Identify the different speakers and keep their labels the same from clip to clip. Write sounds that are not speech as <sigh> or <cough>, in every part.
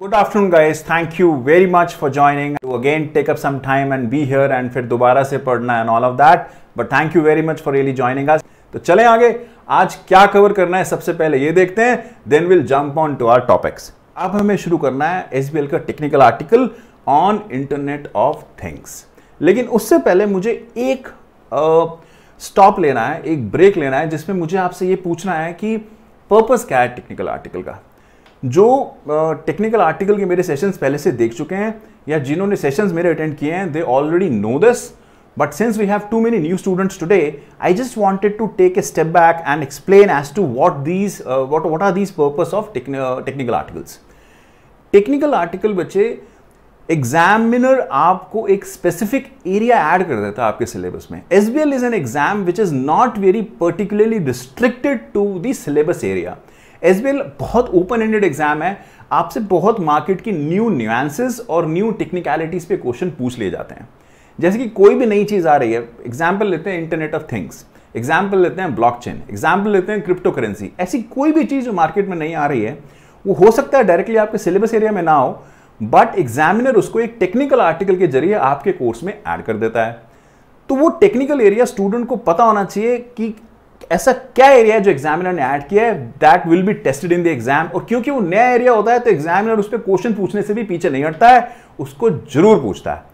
Speaker 1: Good afternoon guys thank you very much for joining to again take up some time and be here and फिर दोबारा से पढ़ना and all of that but thank you very much for really joining आज तो चले आगे आज क्या कवर करना है सबसे पहले ये देखते हैं then will jump on to our topics अब हमें शुरू करना है एस का technical article on internet of things लेकिन उससे पहले मुझे एक आ, स्टॉप लेना है एक ब्रेक लेना है जिसमें मुझे आपसे ये पूछना है कि पर्पस क्या है टेक्निकल आर्टिकल का जो टेक्निकल uh, आर्टिकल के मेरे सेशंस पहले से देख चुके हैं या जिन्होंने सेशंस मेरे अटेंड किए हैं they already know this but since we have too many new students today I just wanted to take a step back and explain as to what these what what are these purpose of technical articles technical article बच्चे examiner आपको एक specific area add कर देता है आपके syllabus में S B L is an exam which is not very particularly restricted to the syllabus area S B L बहुत open ended exam है आपसे बहुत मार्केट की न्यू न्यूएंसेस और न्यू टेक्निकलिटीज पे क्वेश्चन पूछ लिए जाते हैं जैसे कि कोई भी नई चीज़ आ रही है एग्जाम्पल लेते हैं इंटरनेट ऑफ थिंग्स एग्जाम्पल लेते हैं ब्लॉक चेन एग्जाम्पल लेते हैं क्रिप्टो करेंसी ऐसी कोई भी चीज़ जो मार्केट में नहीं आ रही है वो हो सकता है डायरेक्टली आपके सिलेबस एरिया में ना हो बट एग्जामिनर उसको एक टेक्निकल आर्टिकल के जरिए आपके कोर्स में ऐड कर देता है तो वो टेक्निकल एरिया स्टूडेंट को पता होना चाहिए कि ऐसा क्या एरिया है जो एग्जामिनर ने ऐड किया है that will be tested in the exam और क्योंकि वो नया एरिया होता है तो एग्जामिनर उस पर क्वेश्चन पूछने से भी पीछे नहीं हटता है उसको जरूर पूछता है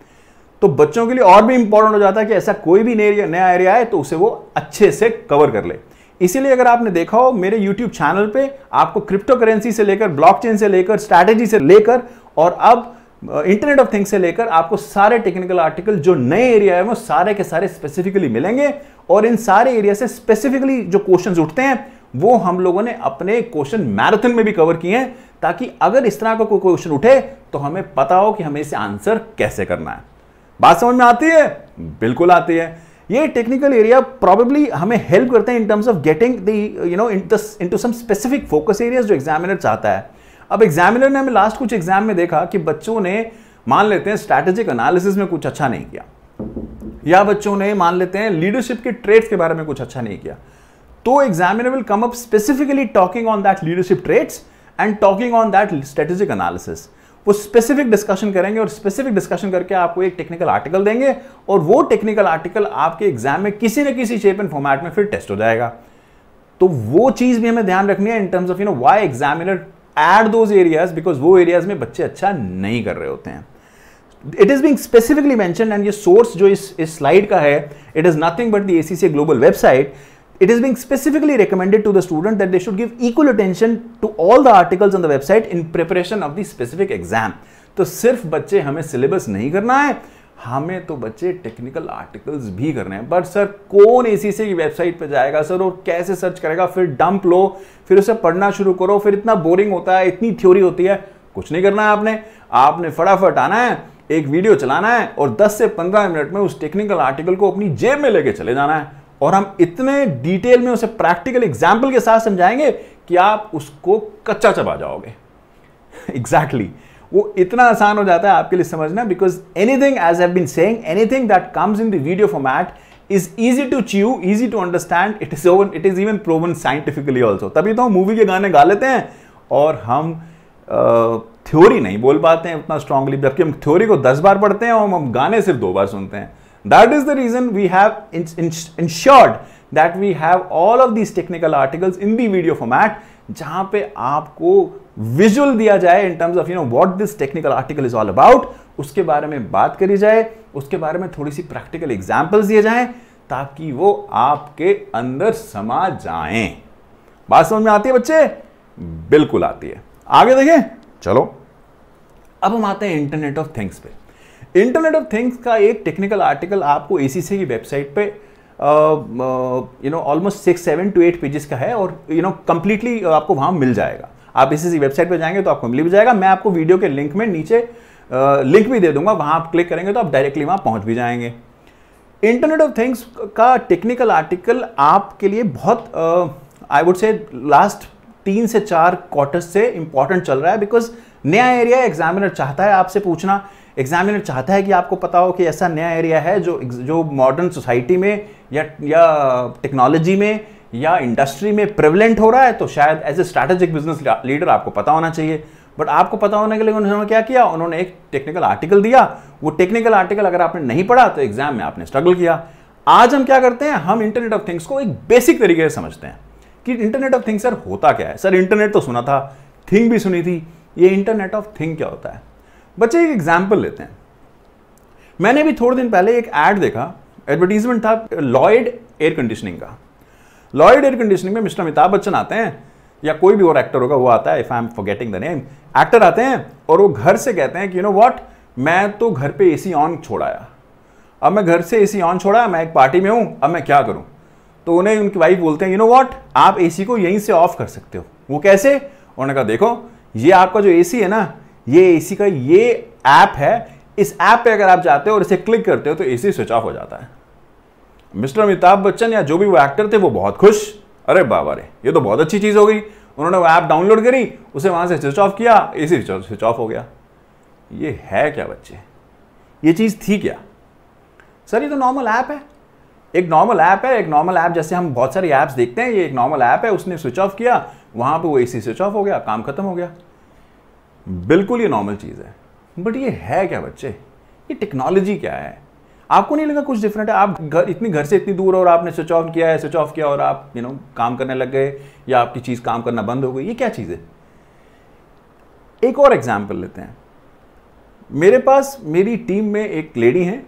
Speaker 1: तो बच्चों के लिए और भी इंपॉर्टेंट हो जाता है कि ऐसा कोई भी नया नया एरिया है तो उसे वो अच्छे से कवर कर ले इसीलिए अगर आपने देखा हो मेरे YouTube चैनल पे आपको क्रिप्टो करेंसी से लेकर ब्लॉकचेन से लेकर स्ट्रैटेजी से लेकर और अब इंटरनेट ऑफ थिंग्स से लेकर आपको सारे टेक्निकल आर्टिकल जो नए एरिया है वो सारे के सारे स्पेसिफिकली मिलेंगे और इन सारे एरिया से स्पेसिफिकली जो क्वेश्चन उठते हैं वो हम लोगों ने अपने क्वेश्चन मैराथन में भी कवर किए हैं ताकि अगर इस तरह का कोई क्वेश्चन उठे तो हमें पता हो कि हमें इसे आंसर कैसे करना है बात समझ में आती है बिल्कुल आती है ये टेक्निकल एरिया प्रॉबेबली हमें हेल्प करते हैं in terms of getting to know into some specific focus areas जो एग्जामिनर चाहता है अब एग्जामिनर ने हमें लास्ट कुछ एग्जाम में देखा कि बच्चों ने मान लेते हैं स्ट्रैटेजिक एनालिसिस में कुछ अच्छा नहीं किया या बच्चों ने मान लेते हैं लीडरशिप के ट्रेट्स के बारे में कुछ अच्छा नहीं किया तो examiner will come up specifically talking on that leadership traits and talking on that strategic analysis वो स्पेसिफिक डिस्कशन करेंगे और स्पेसिफिक डिस्कशन करके आपको एक टेक्निकल आर्टिकल देंगे और वो टेक्निकल आर्टिकल आपके एग्जाम में किसी न किसी शेप एंड फॉर्मेट में फिर टेस्ट हो जाएगा तो वो चीज भी हमें ध्यान रखनी है in terms of you know why examiner add those areas because वो एरियाज में बच्चे अच्छा नहीं कर रहे होते हैं it is being specifically mentioned and ये सोर्स जो इस स्लाइड का है it is nothing but the C global website it is being specifically recommended to the student that they should give equal attention to all the articles on the website in preparation of the specific exam तो सिर्फ बच्चे हमें syllabus नहीं करना है हमें तो बच्चे टेक्निकल आर्टिकल्स भी करने हैं बट सर कौन ए से वेबसाइट पर जाएगा सर और कैसे सर्च करेगा फिर डंप लो फिर उसे पढ़ना शुरू करो फिर इतना बोरिंग होता है इतनी थ्योरी होती है कुछ नहीं करना है आपने आपने फटाफट आना है एक वीडियो चलाना है और 10 से 15 मिनट में उस टेक्निकल आर्टिकल को अपनी जेब में लेके चले जाना है और हम इतने डिटेल में उसे प्रैक्टिकल एग्जाम्पल के साथ समझाएंगे कि आप उसको कच्चा चबा जाओगे एग्जैक्टली <laughs> exactly. वो इतना आसान हो जाता है आपके लिए समझना because anything as have been saying anything that comes in the video format is easy to achieve easy to understand it is own it is even proven scientifically also तभी तो हम मूवी के गाने गा लेते हैं और हम थ्योरी नहीं बोल पाते हैं उतना स्ट्रांगली जबकि हम थ्योरी को दस बार पढ़ते हैं और हम गाने सिर्फ दो बार सुनते हैं that is the reason we have ensured that we have all of these technical articles in the video format जहाँ पे आपको विजुअल दिया जाए in terms of you know what this technical article is all about उसके बारे में बात करी जाए उसके बारे में थोड़ी सी प्रैक्टिकल एग्जाम्पल्स दिए जाए ताकि वो आपके अंदर समा जाए बात समझ में आती है बच्चे बिल्कुल आती है आगे देखें चलो अब हम आते हैं इंटरनेट ऑफ थिंग्स पे इंटरनेट ऑफ थिंग्स का एक टेक्निकल आर्टिकल आपको ए की वेबसाइट पे you know almost six seven to eight pages का है और यू नो कंप्लीटली आपको वहां मिल जाएगा आप इसी वेबसाइट पर जाएंगे तो आपको मिल भी जाएगा मैं आपको वीडियो के लिंक में नीचे लिंक भी दे दूंगा वहाँ आप क्लिक करेंगे तो आप डायरेक्टली वहाँ पहुँच भी जाएंगे इंटरनेट ऑफ थिंग्स का टेक्निकल आर्टिकल आपके लिए बहुत आई वुड से लास्ट तीन से चार क्वार्टर्स से इंपॉर्टेंट चल रहा है बिकॉज नया एरिया एग्जामिनर चाहता है आपसे पूछना एग्जामिनर चाहता है कि आपको पता हो कि ऐसा नया एरिया है जो जो मॉडर्न सोसाइटी में या या टेक्नोलॉजी में या इंडस्ट्री में प्रेवलेंट हो रहा है तो शायद as a strategic business leader आपको पता होना चाहिए बट आपको पता होने के लिए उन्होंने क्या किया उन्होंने एक टेक्निकल आर्टिकल दिया वो टेक्निकल आर्टिकल अगर आपने नहीं पढ़ा तो एग्जाम में आपने स्ट्रगल किया आज हम क्या करते हैं हम इंटरनेट ऑफ थिंग्स को एक बेसिक तरीके से समझते हैं कि इंटरनेट ऑफ थिंग्स सर होता क्या है सर इंटरनेट तो सुना था थिंग भी सुनी थी ये इंटरनेट ऑफ थिंग क्या होता है बच्चे एक एग्जाम्पल लेते हैं मैंने भी थोड़े दिन पहले एक ऐड देखा एडवर्टीजमेंट था लॉयड एयर कंडीशनिंग का लॉयड एयर कंडीशनिंग में मिस्टर अमिताभ बच्चन आते हैं या कोई भी और एक्टर होगा वो आता है if I am forgetting the name actor आते हैं और वो घर से कहते हैं कि यू नो वॉट मैं तो घर पे एसी ऑन छोड़ाया अब मैं घर से एसी ऑन छोड़ा मैं एक पार्टी में हूँ अब मैं क्या करूँ तो उन्हें उनकी वाइफ बोलते हैं यू नो वॉट आप एसी को यहीं से ऑफ कर सकते हो वो कैसे उन्होंने कहा देखो ये आपका जो एसी है ना ये एसी का ये ऐप है इस ऐप पे अगर आप जाते हो और इसे क्लिक करते हो तो एसी स्विच ऑफ हो जाता है मिस्टर अमिताभ बच्चन या जो भी वो एक्टर थे वो बहुत खुश अरे बाबा रे ये तो बहुत अच्छी चीज़ हो गई उन्होंने वो ऐप डाउनलोड करी उसे वहाँ से स्विच ऑफ किया ए स्विच ऑफ हो गया ये है क्या बच्चे ये चीज़ थी क्या सर ये तो नॉर्मल ऐप है एक नॉर्मल ऐप है एक नॉर्मल ऐप जैसे हम बहुत सारी ऐप्स देखते हैं ये एक नॉर्मल ऐप है उसने स्विच ऑफ किया वहाँ पर वो एसी स्विच ऑफ हो गया काम खत्म हो गया बिल्कुल ये नॉर्मल चीज़ है बट ये है क्या बच्चे ये टेक्नोलॉजी क्या है आपको नहीं लगा कुछ डिफरेंट है आप घर इतनी घर से इतनी दूर और आपने स्विच ऑन किया है स्विच ऑफ किया और आप यू नो काम करने लग गए या आपकी चीज़ काम करना बंद हो गई ये क्या चीज़ है एक और एग्जाम्पल लेते हैं मेरे पास मेरी टीम में एक लेडी है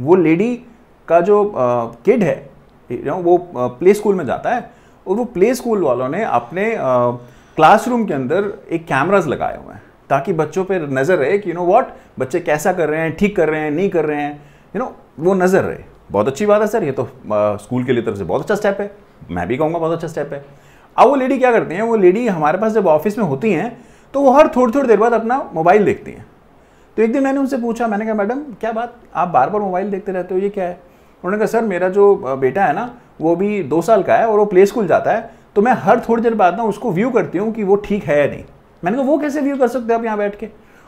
Speaker 1: वो लेडी का जो किड है वो प्ले स्कूल में जाता है और वो प्ले स्कूल वालों ने अपने क्लासरूम के अंदर एक कैमराज लगाए हुए हैं ताकि बच्चों पर नज़र रहे कि यू नो व्हाट बच्चे कैसा कर रहे हैं ठीक कर रहे हैं नहीं कर रहे हैं यू नो वो नज़र रहे बहुत अच्छी बात है सर ये तो स्कूल के लिए तरफ से बहुत अच्छा स्टेप है मैं भी कहूँगा बहुत अच्छा स्टेप है अब वो लेडी क्या करती हैं वो लेडी हमारे पास जब ऑफिस में होती हैं तो वो हर थोड़ी थोड़ी देर बाद अपना मोबाइल देखती हैं तो एक दिन मैंने उनसे पूछा मैंने कहा मैडम क्या बात आप बार बार मोबाइल देखते रहते हो ये क्या है उन्होंने कहा सर मेरा जो बेटा है ना वो भी दो साल का है और वो प्ले स्कूल जाता है तो मैं हर थोड़ी देर बाद ना उसको व्यू करती हूँ कि वो ठीक है या नहीं मैंने कहा वो कैसे व्यू कर सकते हो आप यहाँ बैठ के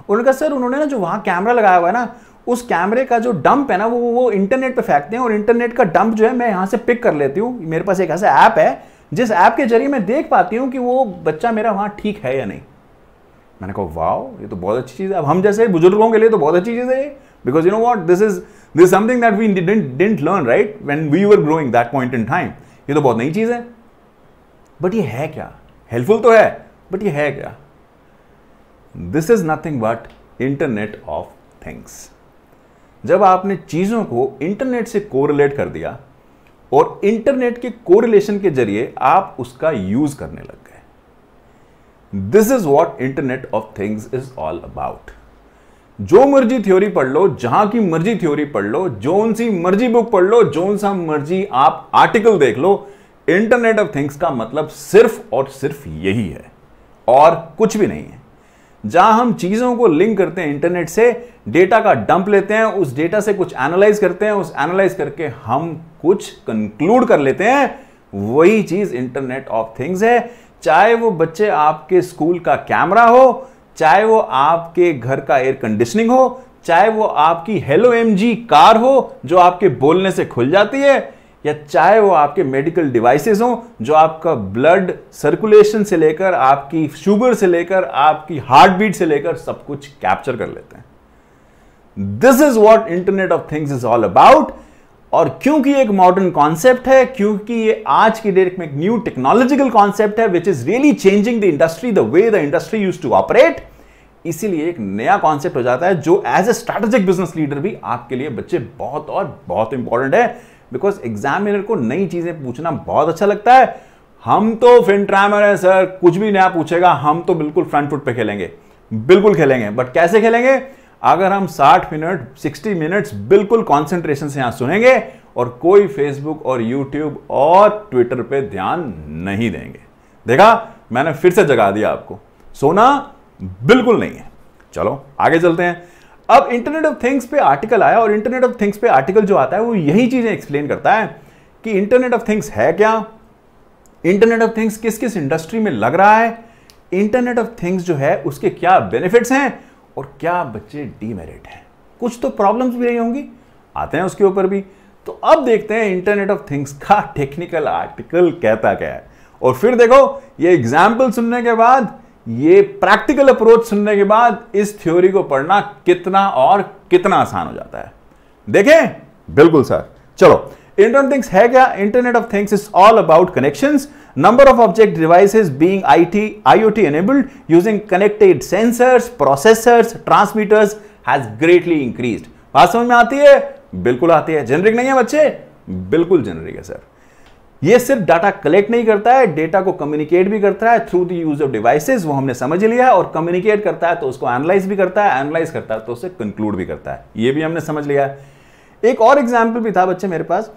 Speaker 1: उन्होंने कहा सर उन्होंने ना जो वहाँ कैमरा लगाया हुआ है ना उस कैमरे का जो डंप है ना वो वो इंटरनेट पे फेंकते हैं और इंटरनेट का डंप जो है मैं यहाँ से पिक कर लेती हूँ मेरे पास एक ऐसा ऐप है जिस ऐप के जरिए मैं देख पाती हूँ कि वो बच्चा मेरा वहाँ ठीक है या नहीं मैंने कहा वाह ये तो बहुत अच्छी चीज़ है अब हम जैसे बुजुर्गों के लिए तो बहुत अच्छी चीज़ है because you know what this is this something that we didn't learn right when we you're growing that point in time ये तो बहुत नई चीज़ है बट ये है क्या हेल्पफुल तो है बट ये है क्या this is nothing but internet of things जब आपने चीज़ों को इंटरनेट से कोरिलेट कर दिया और इंटरनेट के कोरिलेशन के जरिए आप उसका यूज करने लग गए this is what internet of things is all about जो मर्जी थ्योरी पढ़ लो जहां की मर्जी थ्योरी पढ़ लो जोन सी मर्जी बुक पढ़ लो जोन सा मर्जी आप आर्टिकल देख लो इंटरनेट ऑफ थिंग्स का मतलब सिर्फ और सिर्फ यही है और कुछ भी नहीं है जहां हम चीज़ों को लिंक करते हैं इंटरनेट से डेटा का डंप लेते हैं उस डेटा से कुछ एनालाइज करते हैं उस एनालाइज करके हम कुछ कंक्लूड कर लेते हैं वही चीज़ इंटरनेट ऑफ थिंग्स है चाहे वो बच्चे आपके स्कूल का कैमरा हो चाहे वो आपके घर का एयर कंडीशनिंग हो चाहे वो आपकी हेलो एम कार हो जो आपके बोलने से खुल जाती है या चाहे वो आपके मेडिकल डिवाइसेस हों जो आपका ब्लड सर्कुलेशन से लेकर आपकी शुगर से लेकर आपकी हार्ट बीट से लेकर सब कुछ कैप्चर कर लेते हैं this is what internet of things is all about और क्योंकि एक मॉडर्न कॉन्सेप्ट है क्योंकि ये आज की डेट में एक न्यू टेक्नोलॉजिकल कॉन्सेप्ट है which is really changing the industry the way the industry use to operate इसीलिए एक नया कॉन्सेप्ट हो जाता है जो as a strategic business leader भी आपके लिए बच्चे बहुत और बहुत इंपॉर्टेंट है बिकॉज एग्जामिनर को नई चीज़ें पूछना बहुत अच्छा लगता है हम तो फिनट्रामर हैं सर कुछ भी नया पूछेगा हम तो बिल्कुल फ्रंट फुट पे खेलेंगे बिल्कुल खेलेंगे बट कैसे खेलेंगे अगर हम 60 मिनट 60 मिनट्स बिल्कुल कंसंट्रेशन से यहां सुनेंगे और कोई फेसबुक और यूट्यूब और ट्विटर पे ध्यान नहीं देंगे देखा मैंने फिर से जगा दिया आपको सोना बिल्कुल नहीं है चलो आगे चलते हैं अब इंटरनेट ऑफ थिंग्स पे आर्टिकल आया और इंटरनेट ऑफ थिंग्स पे आर्टिकल जो आता है वो यही चीज़ें एक्सप्लेन करता है कि इंटरनेट ऑफ थिंग्स है क्या इंटरनेट ऑफ थिंग्स किस किस इंडस्ट्री में लग रहा है इंटरनेट ऑफ थिंग्स जो है उसके क्या बेनिफिट्स हैं और क्या बच्चे डीमेरिट हैं कुछ तो प्रॉब्लम्स भी रही होंगी आते हैं उसके ऊपर भी तो अब देखते हैं इंटरनेट ऑफ थिंग्स का टेक्निकल आर्टिकल कहता क्या है और फिर देखो ये एग्जाम्पल सुनने के बाद ये प्रैक्टिकल अप्रोच सुनने के बाद इस थ्योरी को पढ़ना कितना और कितना आसान हो जाता है देखें बिल्कुल सर चलो इंटरनेट थिंग्स है क्या internet of things is all about connections number of object devices being IT, T enabled using connected sensors processors transmitters has greatly increased. बात समझ में आती है बिल्कुल आती है जेनरिक नहीं है बच्चे बिल्कुल जेनरिक है सर ये सिर्फ डाटा कलेक्ट नहीं करता है डेटा को कम्युनिकेट भी करता है through the use of devices वो हमने समझ लिया और कम्युनिकेट करता है तो उसको एनालाइज भी करता है एनालाइज करता है तो उसे कंक्लूड भी करता है ये भी हमने समझ लिया है एक और एग्जाम्पल भी था बच्चे मेरे पास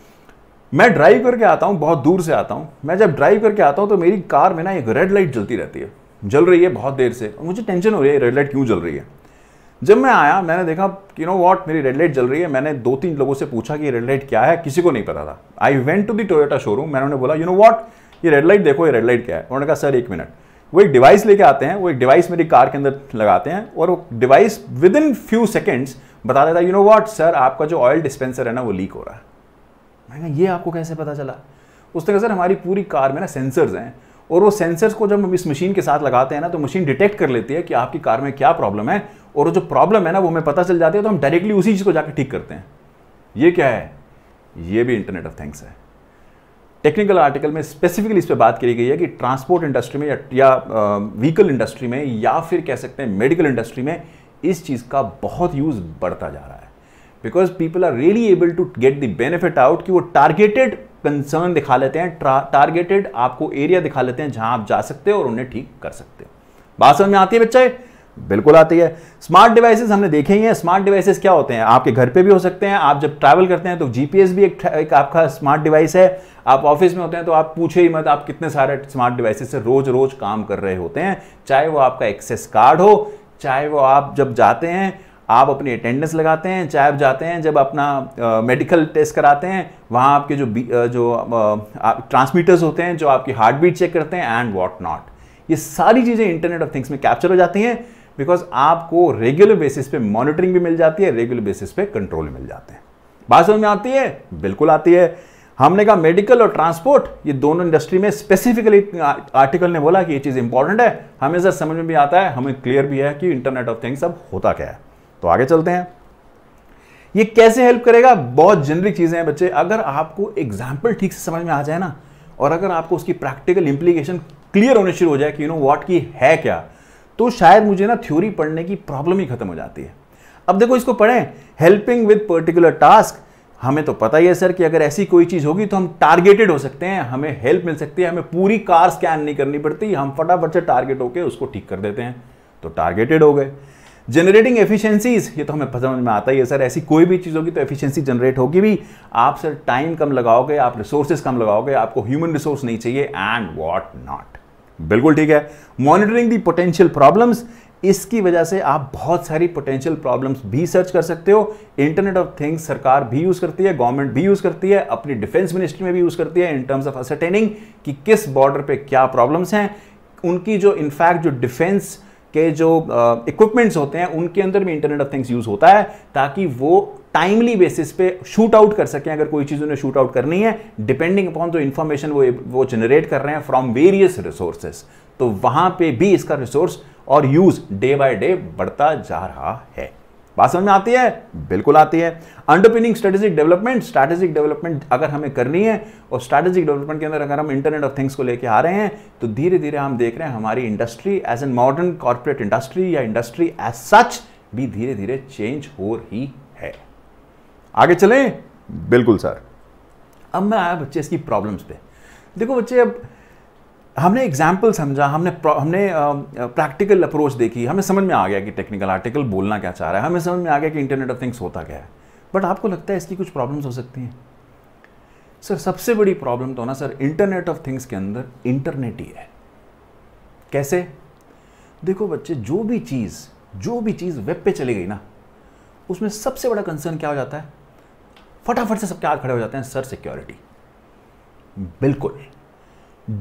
Speaker 1: मैं ड्राइव करके आता हूँ बहुत दूर से आता हूँ मैं जब ड्राइव करके आता हूँ तो मेरी कार में ना एक रेड लाइट जलती रहती है जल रही है बहुत देर से और मुझे टेंशन हो रही है रेड लाइट क्यों जल रही है जब मैं आया मैंने देखा यू नो वॉट मेरी रेड लाइट जल रही है मैंने दो तीन लोगों से पूछा कि रेड लाइट क्या है किसी को नहीं पता था I went to the Toyota showroom मैंने उन्हें बोला यू नो वॉट ये रेड लाइट देखो ये रेड लाइट क्या है उन्होंने कहा सर एक मिनट वो एक डिवाइस लेके आते हैं वो एक डिवाइस मेरी कार के अंदर लगाते हैं और वो device within few seconds बता देता है यू नो वॉट सर आपका जो ऑयल डिस्पेंसर है ना वो लीक हो रहा है मैंने कहा ये आपको कैसे पता चला उसने कहा सर हमारी पूरी कार में ना सेंसर्स हैं और वो सेंसर्स को जब हम इस मशीन के साथ लगाते हैं ना तो मशीन डिटेक्ट कर लेती है कि आपकी कार में क्या प्रॉब्लम है और जो प्रॉब्लम है ना वो हमें पता चल जाती है तो हम डायरेक्टली उसी चीज़ को जाकर ठीक करते हैं ये क्या है ये भी इंटरनेट ऑफ थिंग्स है टेक्निकल आर्टिकल में स्पेसिफिकली इस पर बात करी गई है कि ट्रांसपोर्ट इंडस्ट्री में या, या व्हीकल इंडस्ट्री में या फिर कह सकते हैं मेडिकल इंडस्ट्री में इस चीज़ का बहुत यूज़ बढ़ता जा रहा है because people are really able to get the benefit out कि वो टारगेटेड कंसर्न दिखा लेते हैं टारगेटेड आपको एरिया दिखा लेते हैं जहां आप जा सकते हो और उन्हें ठीक कर सकते हो बात समझ में आती है बच्चा बिल्कुल आती है स्मार्ट डिवाइसेस हमने देखे ही हैं स्मार्ट डिवाइसेस क्या होते हैं आपके घर पे भी हो सकते हैं आप जब ट्रैवल करते हैं तो जीपीएस भी एक, एक आपका स्मार्ट डिवाइस है आप ऑफिस में होते हैं तो आप पूछे ही मत आप कितने सारे स्मार्ट डिवाइसेस से रोज रोज काम कर रहे होते हैं चाहे वो आपका एक्सेस कार्ड हो चाहे वो आप जब जाते हैं आप अपनी अटेंडेंस लगाते हैं चाहे आप जाते हैं जब अपना मेडिकल टेस्ट कराते हैं वहाँ आपके जो जो ट्रांसमीटर्स होते हैं जो आपकी हार्ट बीट चेक करते हैं एंड वॉट नॉट ये सारी चीज़ें इंटरनेट ऑफ थिंग्स में कैप्चर हो जाती हैं बिकॉज आपको रेगुलर बेसिस पे मॉनिटरिंग भी मिल जाती है रेगुलर बेसिस पे कंट्रोल मिल जाते हैं बात समझ में आती है बिल्कुल आती है हमने कहा मेडिकल और ट्रांसपोर्ट ये दोनों इंडस्ट्री में स्पेसिफिकली आर्टिकल ने बोला कि ये चीज़ इंपॉर्टेंट है हमें सर समझ में भी आता है हमें क्लियर भी है कि इंटरनेट ऑफ थिंग्स अब होता क्या है तो आगे चलते हैं ये कैसे हेल्प करेगा बहुत जनरिक चीज़ें हैं बच्चे अगर आपको एग्जाम्पल ठीक से समझ में आ जाए ना और अगर आपको उसकी प्रैक्टिकल इंप्लीकेशन क्लियर होने शुरू हो जाए कि यू नो वॉट की है क्या तो शायद मुझे ना थ्योरी पढ़ने की प्रॉब्लम ही खत्म हो जाती है अब देखो इसको पढ़ें हेल्पिंग विद पर्टिकुलर टास्क हमें तो पता ही है सर कि अगर ऐसी कोई चीज़ होगी तो हम टारगेटेड हो सकते हैं हमें हेल्प मिल सकती है हमें पूरी कार स्कैन नहीं करनी पड़ती हम फटाफट से टारगेट होकर उसको ठीक कर देते हैं तो टारगेटेड हो गए जनरेटिंग एफिशिएंसीज ये तो हमें समझ में आता ही है सर ऐसी कोई भी चीज़ होगी तो एफिशिएंसी जनरेट होगी भी आप सर टाइम कम लगाओगे आप रिसोर्सेज कम लगाओगे आपको ह्यूमन रिसोर्स नहीं चाहिए एंड वॉट नॉट बिल्कुल ठीक है मॉनिटरिंग दी पोटेंशियल प्रॉब्लम्स इसकी वजह से आप बहुत सारी पोटेंशियल प्रॉब्लम्स भी सर्च कर सकते हो इंटरनेट ऑफ थिंग्स सरकार भी यूज़ करती है गवर्नमेंट भी यूज़ करती है अपनी डिफेंस मिनिस्ट्री में भी यूज़ करती है इन टर्म्स ऑफ असरटेनिंग कि किस बॉर्डर पे क्या प्रॉब्लम्स हैं उनकी जो इनफैक्ट जो डिफेंस के जो इक्विपमेंट्स uh, होते हैं उनके अंदर भी इंटरनेट ऑफ थिंग्स यूज़ होता है ताकि वो टाइमली बेसिस पे शूट आउट कर सकें अगर कोई चीज़ उन्हें शूट आउट करनी है डिपेंडिंग अपॉन तो इन्फॉर्मेशन वो वो जनरेट कर रहे हैं फ्रॉम वेरियस रिसोर्सेस तो वहाँ पे भी इसका रिसोर्स और यूज़ डे बाय डे बढ़ता जा रहा है बात समझ में आती है बिल्कुल आती है underpinning strategic development strategic development अगर हमें करनी है और स्ट्रेटेजिक डेवलपमेंट के अंदर अगर हम इंटरनेट ऑफ थिंग्स को लेकर आ रहे हैं तो धीरे धीरे हम देख रहे हैं हमारी industry as an modern corporate industry या इंडस्ट्री एज सच भी धीरे धीरे चेंज हो रही आगे चलें बिल्कुल सर अब मैं आया बच्चे इसकी प्रॉब्लम्स पे देखो बच्चे अब हमने एग्जाम्पल समझा हमने हमने प्रैक्टिकल अप्रोच देखी हमें समझ में आ गया कि टेक्निकल आर्टिकल बोलना क्या चाह रहा है हमें समझ में आ गया कि इंटरनेट ऑफ थिंग्स होता क्या है बट आपको लगता है इसकी कुछ प्रॉब्लम्स हो सकती हैं सर सबसे बड़ी प्रॉब्लम तो ना सर इंटरनेट ऑफ थिंग्स के अंदर इंटरनेट ही है कैसे देखो बच्चे जो भी चीज़ जो भी चीज़ वेब पे चली गई ना उसमें सबसे बड़ा कंसर्न क्या हो जाता है फटाफट से सबके हाथ खड़े हो जाते हैं सर सिक्योरिटी बिल्कुल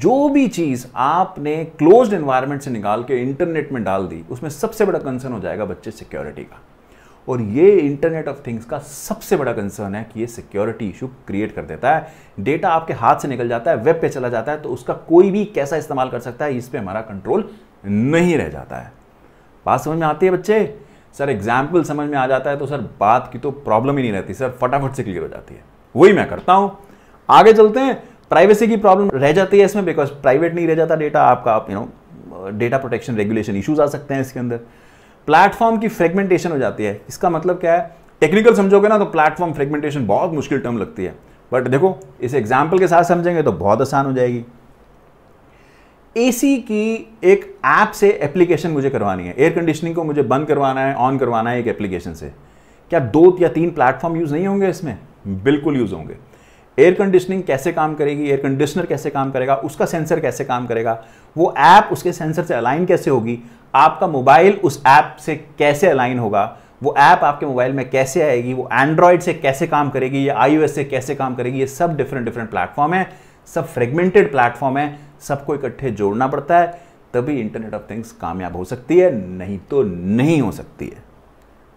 Speaker 1: जो भी चीज़ आपने क्लोज्ड एनवायरनमेंट से निकाल के इंटरनेट में डाल दी उसमें सबसे बड़ा कंसर्न हो जाएगा बच्चे सिक्योरिटी का और ये इंटरनेट ऑफ थिंग्स का सबसे बड़ा कंसर्न है कि ये सिक्योरिटी इशू क्रिएट कर देता है डेटा आपके हाथ से निकल जाता है वेब पे चला जाता है तो उसका कोई भी कैसा इस्तेमाल कर सकता है इस पर हमारा कंट्रोल नहीं रह जाता है बात समझ में आती है बच्चे सर एग्जाम्पल समझ में आ जाता है तो सर बात की तो प्रॉब्लम ही नहीं रहती सर फटाफट से क्लियर हो जाती है वही मैं करता हूँ आगे चलते हैं प्राइवेसी की प्रॉब्लम रह जाती है इसमें बिकॉज प्राइवेट नहीं रह जाता डेटा आपका आप you know data protection regulation issues आ सकते हैं इसके अंदर प्लेटफॉर्म की फ्रेगमेंटेशन हो जाती है इसका मतलब क्या है टेक्निकल समझोगे ना तो प्लेटफॉर्म फ्रेगमेंटेशन बहुत मुश्किल टर्म लगती है बट देखो इस एग्जाम्पल के साथ समझेंगे तो बहुत आसान हो जाएगी एसी की एक ऐप से एप्लीकेशन मुझे करवानी है एयर कंडीशनिंग को मुझे बंद करवाना है ऑन करवाना है एक एप्लीकेशन से क्या दो या तीन प्लेटफॉर्म यूज़ नहीं होंगे इसमें बिल्कुल यूज़ होंगे एयर कंडीशनिंग कैसे काम करेगी एयर कंडीशनर कैसे काम करेगा उसका सेंसर कैसे काम करेगा वो ऐप उसके सेंसर से अलाइन कैसे होगी आपका मोबाइल उस ऐप से कैसे अलाइन होगा वो ऐप आपके मोबाइल में कैसे आएगी वो एंड्रॉयड से कैसे काम करेगी या आईओएस से कैसे काम करेगी ये सब डिफरेंट डिफरेंट प्लेटफॉर्म है सब फ्रेगमेंटेड प्लेटफॉर्म है सबको इकट्ठे जोड़ना पड़ता है तभी इंटरनेट ऑफ थिंग्स कामयाब हो सकती है नहीं तो नहीं हो सकती है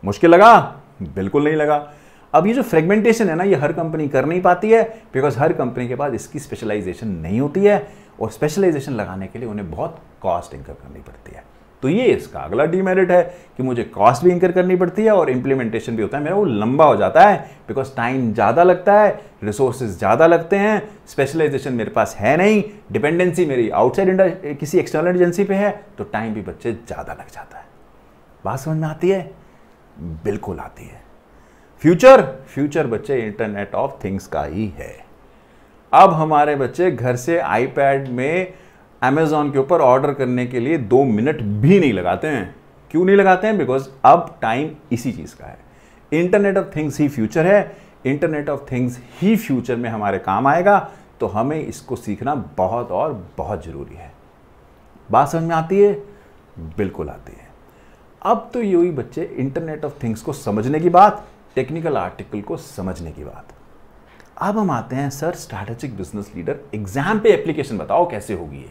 Speaker 1: मुश्किल लगा बिल्कुल नहीं लगा अब ये जो फ्रेगमेंटेशन है ना ये हर कंपनी कर नहीं पाती है बिकॉज हर कंपनी के पास इसकी स्पेशलाइजेशन नहीं होती है और स्पेशलाइजेशन लगाने के लिए उन्हें बहुत कॉस्ट इनकम करनी पड़ती है तो ये इसका अगला डीमेरिट है कि मुझे कॉस्ट भी इंकर करनी पड़ती है और इंप्लीमेंटेशन भी होता है मेरा वो लंबा हो जाता है बिकॉज टाइम ज़्यादा लगता है रिसोर्सेज ज़्यादा लगते हैं स्पेशलाइजेशन मेरे पास है नहीं डिपेंडेंसी मेरी आउटसाइड किसी एक्सटर्नल एजेंसी पे है तो टाइम भी बच्चे ज़्यादा लग जाता है बात समझ में आती है बिल्कुल आती है फ्यूचर फ्यूचर बच्चे इंटरनेट ऑफ थिंग्स का ही है अब हमारे बच्चे घर से आईपैड में अमेज़ॉन के ऊपर ऑर्डर करने के लिए दो मिनट भी नहीं लगाते हैं क्यों नहीं लगाते हैं बिकॉज अब टाइम इसी चीज़ का है इंटरनेट ऑफ थिंग्स ही फ्यूचर है इंटरनेट ऑफ थिंग्स ही फ्यूचर में हमारे काम आएगा तो हमें इसको सीखना बहुत और बहुत ज़रूरी है बात समझ में आती है बिल्कुल आती है अब तो ये हुई बच्चे इंटरनेट ऑफ थिंग्स को समझने की बात टेक्निकल आर्टिकल को समझने की बात अब हम आते हैं sir strategic business leader exam पे एप्लीकेशन बताओ कैसे होगी ये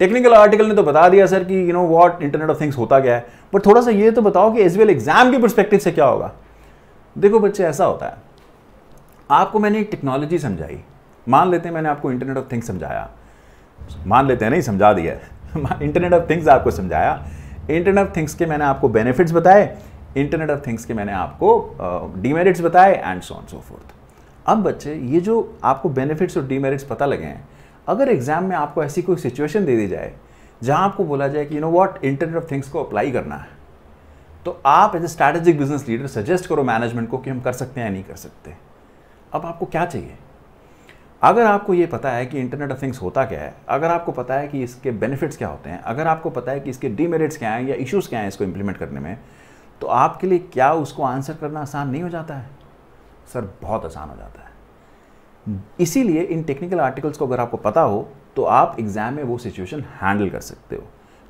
Speaker 1: टेक्निकल आर्टिकल ने तो बता दिया सर कि you know what internet of things होता क्या है बट थोड़ा सा ये तो बताओ कि एज वेल एग्जाम के परस्पेक्टिव से क्या होगा देखो बच्चे ऐसा होता है आपको मैंने एक टेक्नोलॉजी समझाई मान लेते हैं मैंने आपको इंटरनेट ऑफ थिंग्स समझाया मान लेते हैं नहीं समझा दिया इंटरनेट ऑफ थिंग्स आपको समझाया इंटरनेट ऑफ थिंग्स के मैंने आपको बेनिफिट्स बताए इंटरनेट ऑफ थिंग्स के मैंने आपको डीमेरिट्स uh, बताए and so on so fourth अब बच्चे ये जो आपको बेनिफिट्स और डीमेरिट्स पता लगे हैं अगर एग्ज़ाम में आपको ऐसी कोई सिचुएशन दे दी जाए जहाँ आपको बोला जाए कि you know what internet of things को अप्लाई करना है तो आप as a strategic business leader suggest करो मैनेजमेंट को कि हम कर सकते हैं या नहीं कर सकते अब आपको क्या चाहिए अगर आपको ये पता है कि इंटरनेट ऑफ थिंग्स होता क्या है अगर आपको पता है कि इसके बेनिफिट्स क्या होते हैं अगर आपको पता है कि इसके डीमेरिट्स क्या हैं या इश्यूज़ क्या हैं इसको इम्प्लीमेंट करने में तो आपके लिए क्या उसको आंसर करना आसान नहीं हो जाता है सर बहुत आसान हो जाता है हम्म। इसीलिए इन टेक्निकल आर्टिकल्स को अगर आपको पता हो तो आप एग्जाम में वो सिचुएशन हैंडल कर सकते हो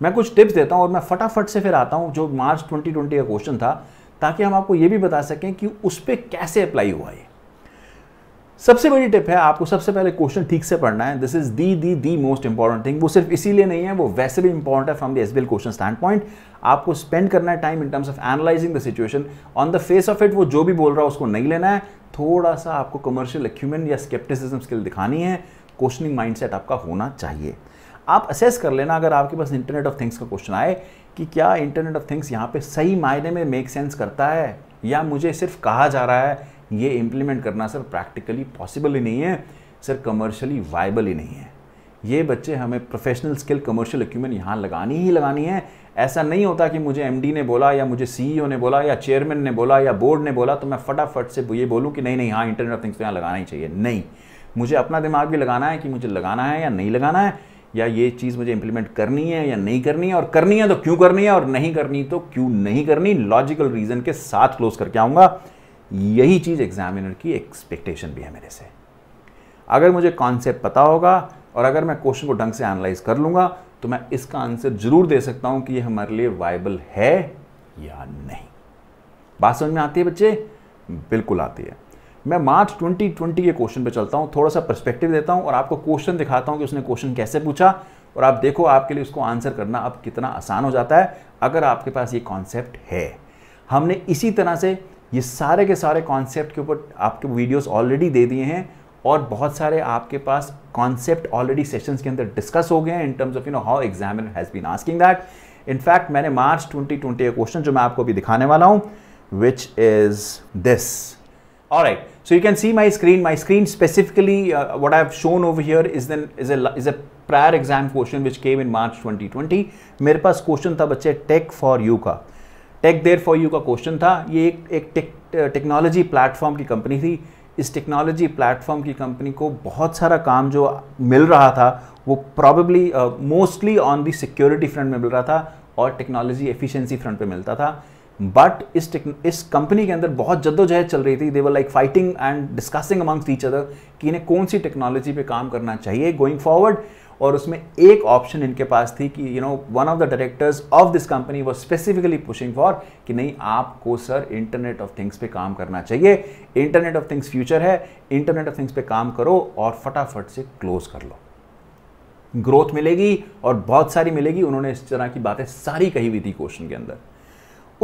Speaker 1: मैं कुछ टिप्स देता हूँ और मैं फटाफट से फिर आता हूँ जो मार्च 2020 का क्वेश्चन था ताकि हम आपको ये भी बता सकें कि उस पर कैसे अप्लाई हुआ है सबसे बड़ी टिप है आपको सबसे पहले क्वेश्चन ठीक से पढ़ना है this is the the the most important thing वो सिर्फ इसीलिए नहीं है वो वैसे भी इंपॉर्टेंट है from the S question standpoint आपको स्पेंड करना है time in terms of analysing the situation on the face of it वो जो भी बोल रहा है उसको नहीं लेना है थोड़ा सा आपको कमर्शियल एक्यूमेंट या स्केप्टिसिज्म स्किल दिखानी है क्वेश्चनिंग माइंडसेट आपका होना चाहिए आप असेस कर लेना अगर आपके पास इंटरनेट ऑफ थिंग्स का क्वेश्चन आए कि क्या इंटरनेट ऑफ थिंग्स यहाँ पे सही मायने में मेक सेंस करता है या मुझे सिर्फ कहा जा रहा है ये इम्प्लीमेंट करना सर प्रैक्टिकली पॉसिबल ही नहीं है सर कमर्शली वाइबल ही नहीं है ये बच्चे हमें प्रोफेशनल स्किल कमर्शियल इक्विपमेंट यहाँ लगानी ही लगानी है ऐसा नहीं होता कि मुझे एमडी ने बोला या मुझे सीईओ e ने बोला या चेयरमैन ने बोला या बोर्ड ने बोला तो मैं फटाफट से ये बोलूँ कि नहीं नहीं हाँ इंटरनेट ऑफ थिंग्स तो यहाँ लगाना ही चाहिए नहीं मुझे अपना दिमाग भी लगाना है कि मुझे लगाना है या नहीं लगाना है या ये चीज़ मुझे इंप्लीमेंट करनी है या नहीं करनी है और करनी है तो क्यों करनी है और नहीं करनी तो क्यों नहीं करनी लॉजिकल रीज़न के साथ क्लोज करके आऊँगा यही चीज़ एग्जामिनर की एक्सपेक्टेशन भी है मेरे से अगर मुझे कॉन्सेप्ट पता होगा और अगर मैं क्वेश्चन को ढंग से एनालाइज कर लूँगा तो मैं इसका आंसर जरूर दे सकता हूँ कि ये हमारे लिए वाइबल है या नहीं बात समझ में आती है बच्चे बिल्कुल आती है मैं मार्च 2020 के क्वेश्चन पे चलता हूँ थोड़ा सा पर्सपेक्टिव देता हूँ और आपको क्वेश्चन दिखाता हूँ कि उसने क्वेश्चन कैसे पूछा और आप देखो आपके लिए उसको आंसर करना अब कितना आसान हो जाता है अगर आपके पास ये कॉन्सेप्ट है हमने इसी तरह से ये सारे के सारे कॉन्सेप्ट के ऊपर आपके वीडियोस ऑलरेडी दे दिए हैं और बहुत सारे आपके पास कॉन्सेप्ट ऑलरेडी सेशंस के अंदर डिस्कस हो गए हैं in terms of you know how examiner has been asking that in fact मैंने मार्च 2020 ट्वेंटी क्वेश्चन जो मैं आपको अभी दिखाने वाला हूं विच इज दिस और so you can see my screen my screen specifically what I shown over here is then is is a prior exam question which came in March 2020 मेरे पास क्वेश्चन था बच्चे टेक फॉर यू का take there for you का question था ये एक एक टेक्नोलॉजी प्लेटफॉर्म की कंपनी थी इस टेक्नोलॉजी प्लेटफॉर्म की कंपनी को बहुत सारा काम जो मिल रहा था वो probably mostly on the security front में मिल रहा था और टेक्नोलॉजी एफिशिएंसी फ्रंट पे मिलता था बट इस इस कंपनी के अंदर बहुत जद्दोजहद चल रही थी they were like fighting and discussing amongst each other कि इन्हें कौन सी टेक्नोलॉजी पे काम करना चाहिए गोइंग फॉरवर्ड और उसमें एक ऑप्शन इनके पास थी कि you know one of the directors of this company वो स्पेसिफिकली पुशिंग फॉर कि नहीं आपको सर इंटरनेट ऑफ थिंग्स पे काम करना चाहिए इंटरनेट ऑफ थिंग्स फ्यूचर है इंटरनेट ऑफ थिंग्स पे काम करो और फटाफट से क्लोज कर लो ग्रोथ मिलेगी और बहुत सारी मिलेगी उन्होंने इस तरह की बातें सारी कही हुई थी क्वेश्चन के अंदर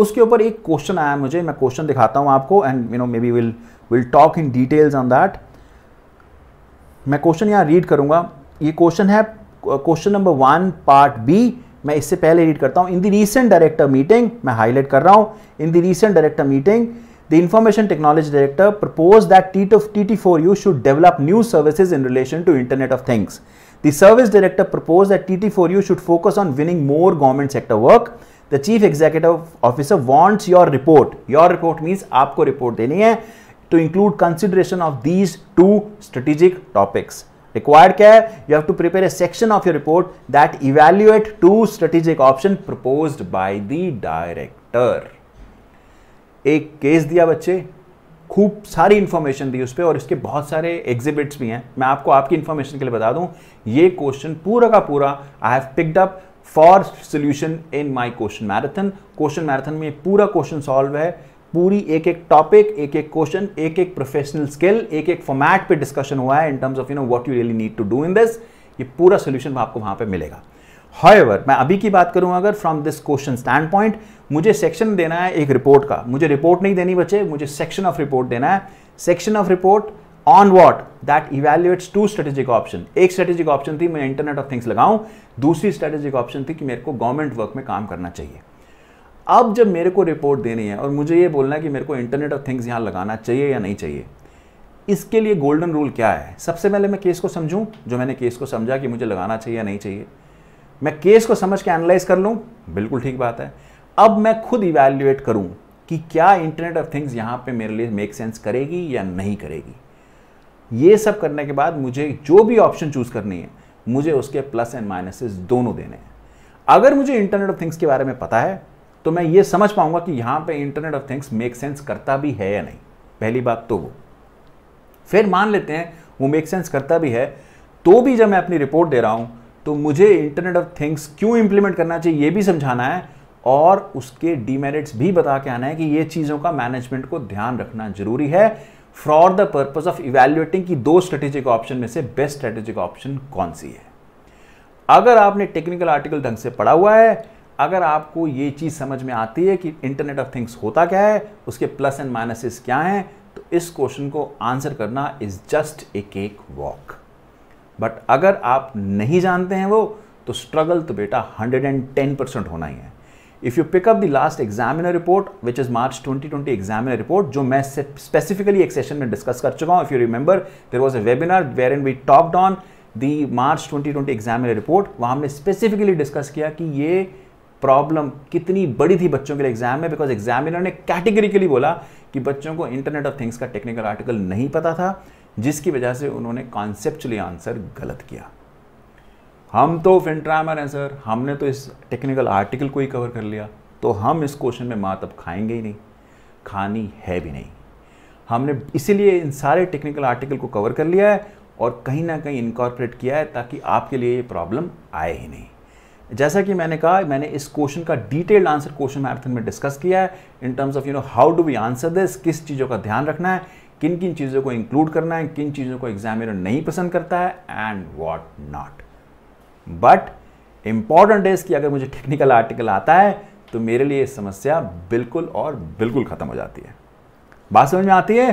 Speaker 1: उसके ऊपर एक क्वेश्चन आया मुझे मैं क्वेश्चन दिखाता हूं आपको and you know maybe will will talk in details on that मैं क्वेश्चन यहां रीड करूंगा ये क्वेश्चन है question number one part B मैं इससे पहले रीड करता हूं in the recent director meeting मैं हाईलाइट कर रहा हूं in the recent director meeting the information technology director propose that T to T T four U should develop new services in relation to internet of things the service director propose that T T four U should focus on winning more government sector work the chief executive officer wants your report your report means आपको report देनी है to include consideration of these two strategic topics required क्या है you have to prepare a section of your report that evaluate two strategic option propose by the director एक case दिया बच्चे खूब सारी इंफॉर्मेशन दी उस पर और इसके बहुत सारे एग्जिबिट्स भी हैं मैं आपको आपकी इंफॉर्मेशन के लिए बता दूं ये क्वेश्चन पूरा का पूरा I have picked up for solution in my question marathon question marathon में पूरा क्वेश्चन सॉल्व है पूरी एक एक टॉपिक एक एक क्वेश्चन एक एक प्रोफेशनल स्किल एक एक फॉर्मेट पे डिस्कशन हुआ है in terms of you know what you really need to do in this ये पूरा सोल्यूशन आपको वहां पर मिलेगा हाउएवर मैं अभी की बात करूं अगर from this question standpoint मुझे सेक्शन देना है एक रिपोर्ट का मुझे रिपोर्ट नहीं देनी बचे मुझे सेक्शन ऑफ रिपोर्ट देना है section of report on what that evaluates two strategic option एक स्ट्रेटेजिक ऑप्शन थी मैं इंटरनेट ऑफ थिंग्स लगाऊं दूसरी स्ट्रेटेजिक ऑप्शन थी कि मेरे को गवर्नमेंट वर्क में काम करना चाहिए अब जब मेरे को रिपोर्ट देनी है और मुझे ये बोलना है कि मेरे को इंटरनेट ऑफ थिंग्स यहाँ लगाना चाहिए या नहीं चाहिए इसके लिए गोल्डन रूल क्या है सबसे पहले मैं केस को समझूं जो मैंने केस को समझा कि मुझे लगाना चाहिए या नहीं चाहिए मैं केस को समझ के एनालाइज कर लूँ बिल्कुल ठीक बात है अब मैं खुद इवेल्युएट करूँ कि क्या इंटरनेट ऑफ थिंग्स यहाँ पर मेरे लिए मेक सेंस करेगी या नहीं करेगी ये सब करने के बाद मुझे जो भी ऑप्शन चूज़ करनी है मुझे उसके प्लस एंड माइनसेस दोनों देने हैं अगर मुझे इंटरनेट ऑफ थिंग्स के बारे में पता है तो मैं ये समझ पाऊंगा कि यहां पे internet of things make sense करता भी है या नहीं पहली बात तो वो फिर मान लेते हैं वो मेक सेंस करता भी है तो भी जब मैं अपनी रिपोर्ट दे रहा हूं तो मुझे इंटरनेट ऑफ थिंग्स क्यों इंप्लीमेंट करना चाहिए ये भी समझाना है और उसके डीमेरिट्स भी बता के आना है कि ये चीज़ों का मैनेजमेंट को ध्यान रखना जरूरी है for the purpose of evaluating की दो स्ट्रेटेजिक ऑप्शन में से बेस्ट स्ट्रेटेजिक ऑप्शन कौन सी है अगर आपने टेक्निकल आर्टिकल ढंग से पढ़ा हुआ है अगर आपको ये चीज़ समझ में आती है कि इंटरनेट ऑफ थिंग्स होता क्या है उसके प्लस एंड माइनसेस क्या हैं तो इस क्वेश्चन को आंसर करना is just a cakewalk but अगर आप नहीं जानते हैं वो तो स्ट्रगल तो बेटा 110 परसेंट होना ही है if you pick up the last examiner report which is March 2020 examiner report जो मैं स्पेसिफिकली एक सेशन में डिस्कस कर चुका हूँ if you remember there was a webinar where and we talked on the March 2020 examiner report वहाँ हमने specifically discuss किया कि ये प्रॉब्लम कितनी बड़ी थी बच्चों के लिए एग्जाम में बिकॉज एग्जामिनर ने कैटेगरिकली बोला कि बच्चों को इंटरनेट ऑफ थिंग्स का टेक्निकल आर्टिकल नहीं पता था जिसकी वजह से उन्होंने कॉन्सेप्चुअली आंसर गलत किया हम तो फिनट्रामर हैं सर हमने तो इस टेक्निकल आर्टिकल को ही कवर कर लिया तो हम इस क्वेश्चन में मात अब खाएंगे ही नहीं खानी है भी नहीं हमने इसीलिए इन सारे टेक्निकल आर्टिकल को कवर कर लिया है और कहीं ना कहीं इनकॉर्पोरेट किया है ताकि आपके लिए ये प्रॉब्लम आए ही नहीं जैसा कि मैंने कहा मैंने इस क्वेश्चन का डिटेल्ड आंसर क्वेश्चन मैराथन में डिस्कस किया है in terms of you know how do we answer this किस चीज़ों का ध्यान रखना है किन किन चीज़ों को इंक्लूड करना है किन चीज़ों को एग्जामिनर नहीं पसंद करता है and what not but important is कि अगर मुझे टेक्निकल आर्टिकल आता है तो मेरे लिए समस्या बिल्कुल और बिल्कुल ख़त्म हो जाती है बात समझ में आती है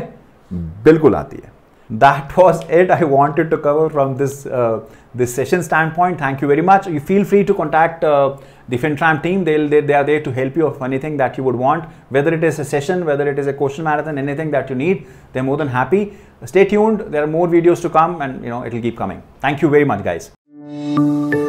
Speaker 1: बिल्कुल आती है that <laughs> was it i wanted to cover from this uh, this session standpoint thank you very much you feel free to contact uh, the fintram team they'll they, they are there to help you of anything that you would want whether it is a session whether it is a question marathon anything that you need they're more than happy stay tuned there are more videos to come and you know it'll keep coming thank you very much guys